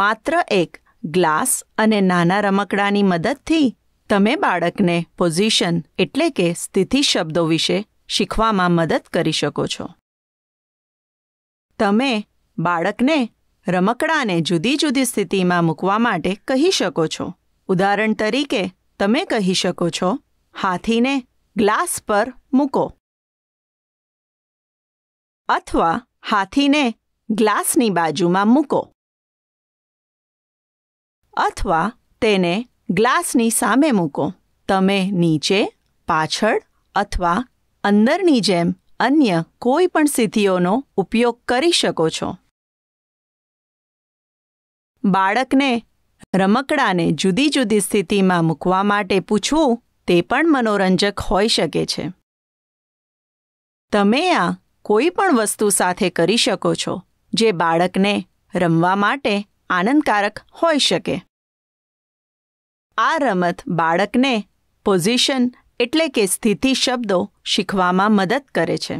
માત્ર એક ગ્લાસ અને નાના રમકડાની મદદથી તમે બાળકને પોઝિશન એટલે કે સ્થિતિ શબ્દો વિશે શીખવામાં મદદ કરી શકો છો તમે બાળકને રમકડાને જુદી જુદી સ્થિતિમાં મૂકવા માટે કહી શકો છો ઉદાહરણ તરીકે તમે કહી શકો છો હાથીને ગ્લાસ પર મૂકો અથવા હાથીને ગ્લાસની બાજુમાં મૂકો અથવા તેને ગ્લાસની સામે મૂકો તમે નીચે પાછળ અથવા અંદરની જેમ અન્ય કોઈ પણ સ્થિતિઓનો ઉપયોગ કરી શકો છો બાળકને રમકડાને જુદી જુદી સ્થિતિમાં મૂકવા માટે પૂછવું તે પણ મનોરંજક હોઈ શકે છે તમે આ કોઈ પણ વસ્તુ સાથે કરી શકો છો જે બાળકને રમવા માટે આનંદકારક હોઈ શકે આ રમત બાળકને પોઝિશન એટલે કે સ્થિતિ શબ્દો શીખવામાં મદદ કરે છે